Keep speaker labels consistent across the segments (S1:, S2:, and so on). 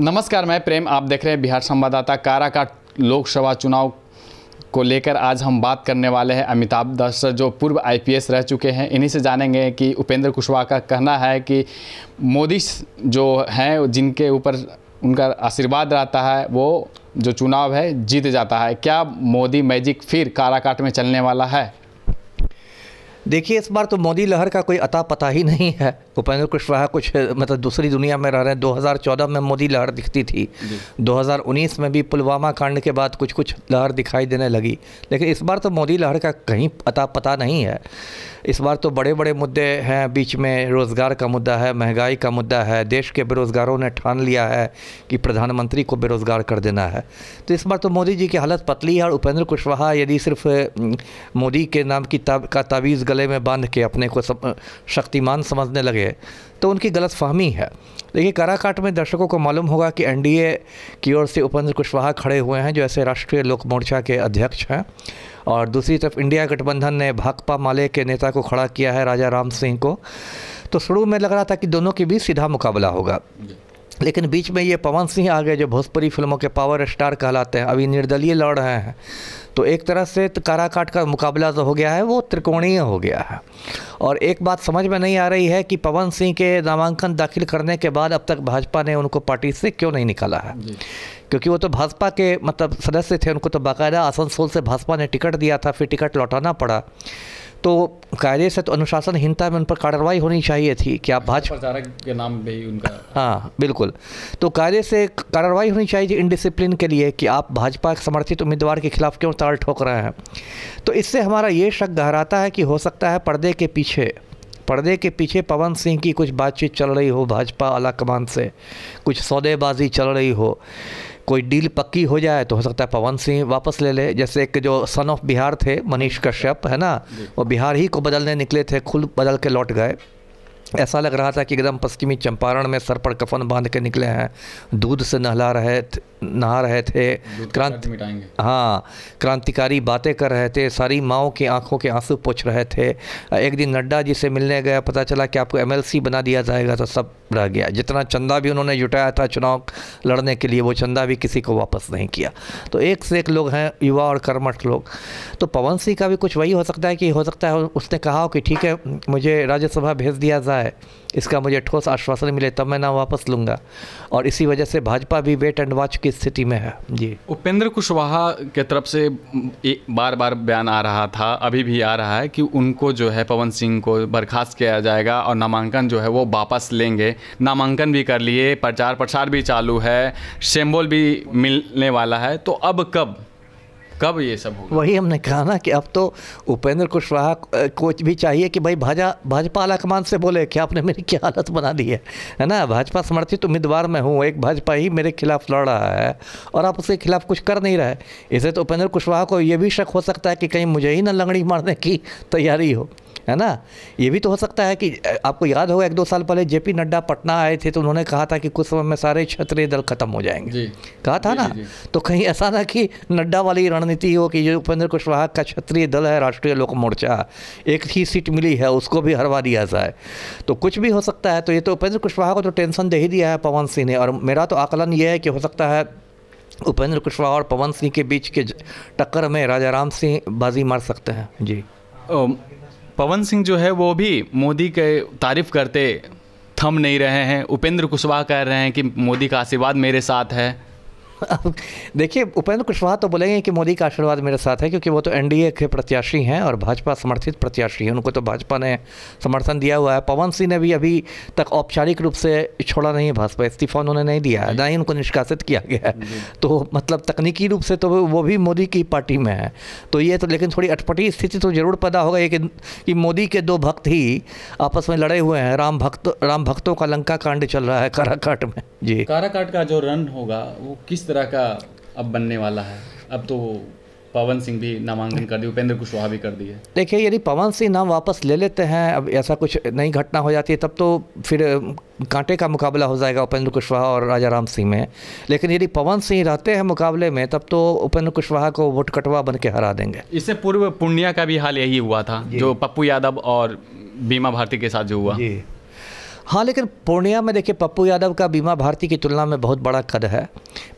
S1: नमस्कार मैं प्रेम आप देख रहे हैं बिहार संवाददाता काराकाट लोकसभा चुनाव को लेकर आज हम बात करने वाले हैं अमिताभ दस जो पूर्व आईपीएस रह चुके हैं इन्हीं से जानेंगे कि उपेंद्र कुशवाहा का कहना है कि मोदी जो हैं जिनके ऊपर उनका आशीर्वाद रहता है वो जो चुनाव है जीत जाता है क्या मोदी मैजिक फिर काराकाट में चलने वाला है
S2: देखिए इस बार तो मोदी लहर का कोई अता पता ही नहीं है उपेंद्र कुशवाहा कुछ मतलब दूसरी दुनिया में रह रहे हैं 2014 में मोदी लहर दिखती थी 2019 में भी पुलवामा कांड के बाद कुछ कुछ लहर दिखाई देने लगी लेकिन इस बार तो मोदी लहर का कहीं पता पता नहीं है इस बार तो बड़े बड़े मुद्दे हैं बीच में रोज़गार का मुद्दा है महंगाई का मुद्दा है देश के बेरोज़गारों ने ठान लिया है कि प्रधानमंत्री को बेरोज़गार कर देना है तो इस बार तो मोदी जी की हालत पतली है और उपेंद्र कुशवाहा यदि सिर्फ मोदी के नाम की ताब, का तावीज़ गले में बांध के अपने को शक्तिमान समझने लगे लिए तो उनकी गलत फहमी है देखिए काराकाट में दर्शकों को मालूम होगा कि एनडीए की ओर से उपेंद्र कुशवाहा खड़े हुए हैं जो ऐसे राष्ट्रीय लोक मोर्चा के अध्यक्ष हैं और दूसरी तरफ इंडिया गठबंधन ने भाकपा माले के नेता को खड़ा किया है राजा राम सिंह को तो शुरू में लग रहा था कि दोनों के बीच सीधा मुकाबला होगा लेकिन बीच में ये पवन सिंह आ गए जो भोजपुरी फिल्मों के पावर स्टार कहलाते हैं अभी निर्दलीय लड़ रहे हैं तो एक तरह से तो काराकाट का मुकाबला जो हो गया है वो त्रिकोणीय हो गया है और एक बात समझ में नहीं आ रही है कि पवन सिंह के नामांकन दाखिल करने के बाद अब तक भाजपा ने उनको पार्टी से क्यों नहीं निकाला है क्योंकि वो तो भाजपा के मतलब सदस्य थे उनको तो बाकायदा आसनसोल से भाजपा ने टिकट दिया था फिर टिकट लौटाना पड़ा तो कायदे से तो अनुशासनहीनता में उन पर कार्रवाई होनी चाहिए थी कि आप भाजपा
S1: के नाम ही उनका
S2: हाँ बिल्कुल तो कायदे से कार्रवाई होनी चाहिए थी इनडिसिप्लिन के लिए कि आप भाजपा समर्थित उम्मीदवार के खिलाफ क्यों ताल ठोक रहे हैं तो इससे हमारा ये शक गहराता है कि हो सकता है पर्दे के पीछे पर्दे के पीछे पवन सिंह की कुछ बातचीत चल रही हो भाजपा आला कमान से कुछ सौदेबाजी चल रही हो कोई डील पक्की हो जाए तो हो सकता है पवन सिंह वापस ले ले जैसे एक जो सन ऑफ बिहार थे मनीष कश्यप है ना वो बिहार ही को बदलने निकले थे खुद बदल के लौट गए ऐसा लग रहा था कि एकदम पश्चिमी चंपारण में सर पर कफन बांध के निकले हैं दूध से नहला रहे नहा रहे थे क्रांति हाँ क्रांतिकारी बातें कर रहे थे सारी माओ की आंखों के आंसू पोछ रहे थे एक दिन नड्डा जी से मिलने गया पता चला कि आपको एमएलसी बना दिया जाएगा तो सब रह गया जितना चंदा भी उन्होंने जुटाया था चुनाव लड़ने के लिए वो चंदा भी किसी को वापस नहीं किया तो एक से एक लोग हैं युवा और कर्मठ लोग तो पवन सिंह का भी कुछ वही हो सकता है कि हो सकता है उसने कहा हो कि ठीक है मुझे राज्यसभा भेज दिया जाए है इसका मुझे ठोस आश्वासन मिले तब मैं नाम वापस लूंगा और इसी वजह से भाजपा भी वेट एंड वॉच की स्थिति में है जी उपेंद्र
S1: कुशवाहा के तरफ से एक बार बार बयान आ रहा था अभी भी आ रहा है कि उनको जो है पवन सिंह को बर्खास्त किया जाएगा और नामांकन जो है वो वापस लेंगे नामांकन भी कर लिए प्रचार प्रसार भी चालू है सेम्बोल भी मिलने वाला है तो अब कब कब ये सब होगा
S2: वही हमने कहा ना कि अब तो उपेंद्र कुशवाहा को भी चाहिए कि भाई भाजा भाजपा आलाकमान से बोले कि आपने मेरी क्या हालत बना दी है है ना भाजपा समर्थित उम्मीदवार मैं हूँ एक भाजपा ही मेरे खिलाफ लड़ रहा है और आप उसके खिलाफ कुछ कर नहीं रहे इसे तो उपेंद्र कुशवाहा को ये भी शक हो सकता है कि कहीं मुझे ही ना लंगड़ी मारने की तैयारी हो है ना ये भी तो हो सकता है कि आपको याद होगा एक दो साल पहले जेपी नड्डा पटना आए थे तो उन्होंने कहा था कि कुछ समय में सारे क्षेत्रीय दल खत्म हो जाएंगे कहा था जी, ना जी, तो कहीं ऐसा ना कि नड्डा वाली रणनीति हो कि जो उपेंद्र कुशवाहा का क्षेत्रीय दल है राष्ट्रीय लोक मोर्चा एक ही सीट मिली है उसको भी हरवा दिया जाए तो कुछ भी हो सकता है तो ये तो उपेंद्र कुशवाहा को तो टेंशन दे ही दिया है पवन सिंह ने और मेरा तो आकलन ये है कि हो सकता है उपेंद्र कुशवाहा और पवन सिंह के बीच के टक्कर में राजा राम सिंह बाजी मार सकते हैं जी
S1: पवन सिंह जो है वो भी मोदी के तारीफ करते थम नहीं रहे हैं उपेंद्र कुशवाहा कह रहे हैं कि मोदी का आशीर्वाद मेरे साथ है
S2: देखिए उपेंद्र कुशवाहा तो बोलेंगे कि मोदी का आशीर्वाद मेरे साथ है क्योंकि वो तो एनडीए के प्रत्याशी हैं और भाजपा समर्थित प्रत्याशी हैं उनको तो भाजपा ने समर्थन दिया हुआ है पवन सिंह ने भी अभी तक औपचारिक रूप से छोड़ा नहीं है भाजपा इस्तीफा उन्होंने नहीं दिया है ना ही उनको निष्कासित किया गया है तो मतलब तकनीकी रूप से तो वो भी मोदी की पार्टी में है तो ये तो लेकिन थोड़ी अटपटी स्थिति तो जरूर पैदा हो गई कि मोदी के दो भक्त ही आपस में लड़े हुए हैं राम भक्त राम भक्तों का लंका कांड चल रहा है काराकाट में जी
S1: काराकाट का जो रन होगा वो किस तरह का अब बनने वाला है अब तो पवन सिंह भी नामांकन कर दिए उपेंद्र कुशवाहा भी कर दिए
S2: देखिए यदि पवन सिंह नाम वापस ले लेते हैं अब ऐसा कुछ नई घटना हो जाती है तब तो फिर कांटे का मुकाबला हो जाएगा उपेंद्र कुशवाहा और राजा राम सिंह में लेकिन यदि पवन सिंह रहते हैं मुकाबले में तब तो उपेंद्र कुशवाहा को वोट कटवा बन के हरा देंगे
S1: इससे पूर्व पूर्णिया का भी हाल यही हुआ था जो पप्पू यादव और बीमा भारती के साथ जो हुआ
S2: हाँ लेकिन पूर्णिया में देखिए पप्पू यादव का बीमा भारती की तुलना में बहुत बड़ा कद है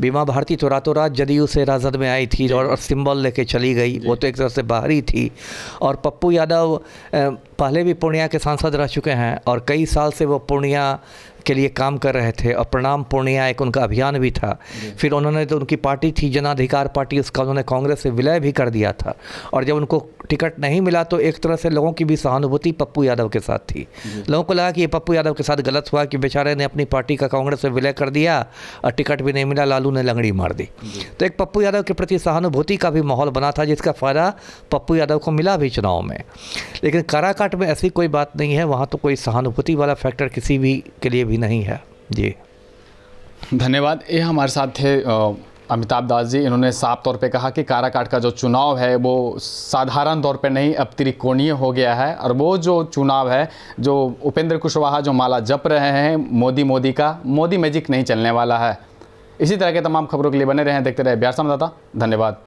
S2: बीमा भारती तो रातों रात जदयू से राजद में आई थी और, सिंबल लेके चली गई वो तो एक तरह से बाहरी थी और पप्पू यादव पहले भी पूर्णिया के सांसद रह चुके हैं और कई साल से वो पूर्णिया के लिए काम कर रहे थे और प्रणाम पूर्णिया एक उनका अभियान भी था फिर उन्होंने तो उनकी पार्टी थी जनाधिकार पार्टी उसका उन्होंने कांग्रेस से विलय भी कर दिया था और जब उनको टिकट नहीं मिला तो एक तरह से लोगों की भी सहानुभूति पप्पू यादव के साथ थी लोगों को लगा कि ये पप्पू यादव के साथ गलत हुआ कि बेचारे ने अपनी पार्टी का कांग्रेस से विलय कर दिया और टिकट भी नहीं मिला लालू ने लंगड़ी मार दी तो एक पप्पू यादव के प्रति सहानुभूति का भी माहौल बना था जिसका फ़ायदा पप्पू यादव को मिला भी चुनाव में लेकिन काराकाट में ऐसी कोई बात नहीं है वहाँ तो कोई सहानुभूति वाला फैक्टर किसी भी के लिए भी नहीं है जी धन्यवाद ये हमारे साथ थे अमिताभ दास जी इन्होंने साफ
S1: तौर पे कहा कि काराकाट का जो चुनाव है वो साधारण तौर पे नहीं अब त्रिकोणीय हो गया है और वो जो चुनाव है जो उपेंद्र कुशवाहा जो माला जप रहे हैं मोदी मोदी का मोदी मैजिक नहीं चलने वाला है इसी तरह के तमाम खबरों के लिए बने रहें देखते रहे बिहार संवाददाता धन्यवाद